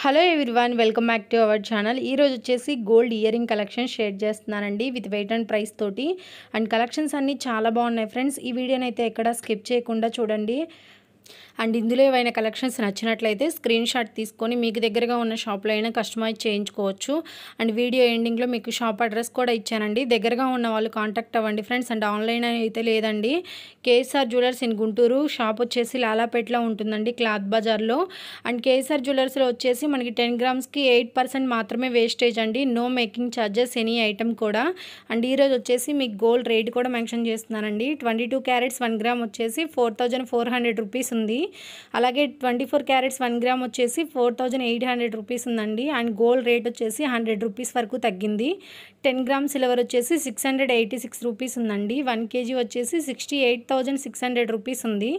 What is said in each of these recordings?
hello one welcome back to our channel ఈరోజు వచ్చేసి gold earring collection share చేస్తున్నానండి with weight and price తోటి and collections అన్నీ చాలా బాగున్నాయి ఫ్రెండ్స్ ఈ వీడియోని అయితే ఎక్కడ స్కిప్ చేయకుండా చూడండి అండ్ ఇందులో ఏవైనా కలెక్షన్స్ నచ్చినట్లయితే స్క్రీన్ షాట్ తీసుకొని మీకు దగ్గరగా ఉన్న షాప్లో అయినా కస్టమైజ్ చేయించుకోవచ్చు అండ్ వీడియో ఎండింగ్లో మీకు షాప్ అడ్రస్ కూడా ఇచ్చానండి దగ్గరగా ఉన్న వాళ్ళు కాంటాక్ట్ అవ్వండి ఫ్రెండ్స్ అండ్ ఆన్లైన్ అయితే లేదండి KSR jewellers in Guntur shop వచ్చేసి లాలాపేట్లో ఉంటుందండి క్లాత్ బజార్లో అండ్ కేఎస్ఆర్ జ్యువెలర్స్లో వచ్చేసి మనకి టెన్ గ్రామ్స్కి ఎయిట్ పర్సెంట్ మాత్రమే వేస్టేజ్ అండి no making charges any item కూడా అండ్ ఈరోజు వచ్చేసి మీకు గోల్డ్ రేట్ కూడా మెన్షన్ చేస్తున్నానండి twenty two carats one gram వచ్చేసి four thousand four hundred rupees వస్తుంది అలాగే twenty four carats one gram వచ్చేసి four thousand eight hundred rupees ఉందండి అండ్ గోల్డ్ రేట్ వచ్చేసి హండ్రెడ్ రూపీస్ వరకు తగ్గింది టెన్ గ్రామ్ సిల్వర్ వచ్చేసి six hundred eighty six rupees ఉందండి వన్ కేజీ వచ్చేసి sixty eight thousand six hundred rupees ఉంది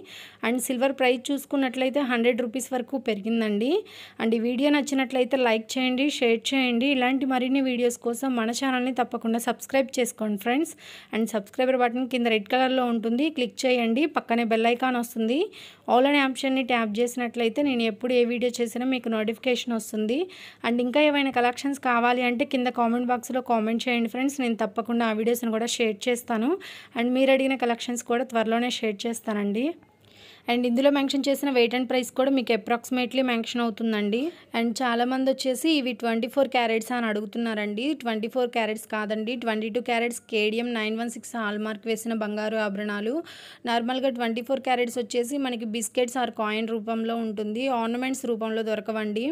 and silver price చూసుకున్నట్లయితే హండ్రెడ్ రూపీస్ వరకు పెరిగిందండి అండ్ ఈ వీడియో నచ్చినట్లయితే లైక్ చేయండి షేర్ చేయండి ఇలాంటి మరిన్ని వీడియోస్ కోసం మన ఛానల్ని తప్పకుండా సబ్స్క్రైబ్ చేసుకోండి ఫ్రెండ్స్ అండ్ సబ్స్క్రైబర్ బటన్ కింద రెడ్ కలర్లో ఉంటుంది క్లిక్ చేయండి పక్కనే బెల్ ఐకాన్ వస్తుంది ఆల్ అనే ఆప్షన్ని ట్యాప్ చేసినట్లయితే నేను ఎప్పుడు ఏ వీడియో చేసినా మీకు నోటిఫికేషన్ వస్తుంది అండ్ ఇంకా ఏమైనా కలెక్షన్స్ కావాలి అంటే కింద కామెంట్ బాక్స్లో కామెంట్ చేయండి ఫ్రెండ్స్ నేను తప్పకుండా ఆ వీడియోస్ని కూడా షేర్ చేస్తాను అండ్ మీరు అడిగిన కలెక్షన్స్ కూడా త్వరలోనే షేర్ చేస్తానండి అండ్ ఇందులో మెన్షన్ చేసిన వెయిట్ అండ్ ప్రైస్ కూడా మీకు అప్రాక్సిమేట్లీ మెన్షన్ అవుతుందండి అండ్ చాలామంది వచ్చేసి ఇవి ట్వంటీ ఫోర్ క్యారెట్స్ అని అడుగుతున్నారండి ట్వంటీ ఫోర్ క్యారెట్స్ కాదండి twenty two carats KDM nine one six hallmark వేసిన బంగారు ఆభరణాలు నార్మల్గా ట్వంటీ ఫోర్ క్యారెట్స్ వచ్చేసి మనకి బిస్కెట్స్ ఆర్ కాయిన్ రూపంలో ఉంటుంది ఆర్నమెంట్స్ రూపంలో దొరకవండి